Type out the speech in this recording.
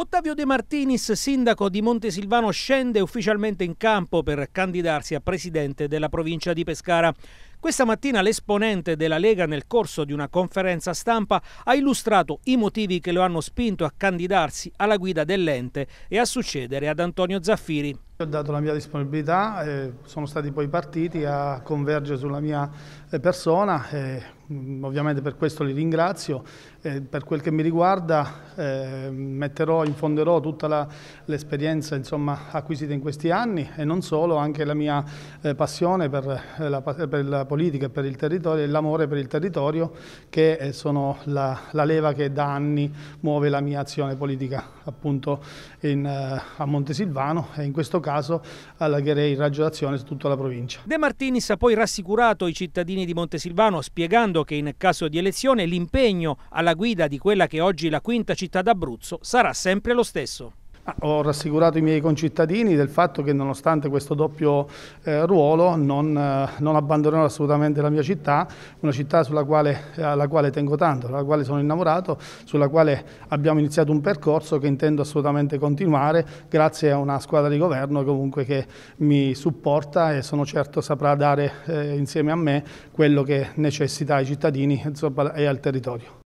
Ottavio De Martinis, sindaco di Montesilvano, scende ufficialmente in campo per candidarsi a presidente della provincia di Pescara. Questa mattina l'esponente della Lega nel corso di una conferenza stampa ha illustrato i motivi che lo hanno spinto a candidarsi alla guida dell'ente e a succedere ad Antonio Zaffiri. Ho dato la mia disponibilità, eh, sono stati poi partiti a convergere sulla mia eh, persona, eh, mm, ovviamente per questo li ringrazio, eh, per quel che mi riguarda eh, metterò, infonderò tutta l'esperienza acquisita in questi anni e non solo, anche la mia eh, passione per la, per la politica e per il territorio e l'amore per il territorio che eh, sono la, la, leva che da anni muove la mia azione politica appunto in, eh, a Montesilvano e in questo caso allagherei il raggio d'azione su tutta la provincia. De Martinis ha poi rassicurato i cittadini di Montesilvano spiegando che in caso di elezione l'impegno alla guida di quella che oggi è la quinta città d'Abruzzo sarà sempre lo stesso. Ah, ho rassicurato i miei concittadini del fatto che nonostante questo doppio eh, ruolo non, eh, non, abbandonerò assolutamente la mia città, una città quale, alla quale tengo tanto, alla quale sono innamorato, sulla quale abbiamo iniziato un percorso che intendo assolutamente continuare grazie a una squadra di governo comunque che mi supporta e sono certo saprà dare eh, insieme a me quello che necessita ai cittadini e al territorio.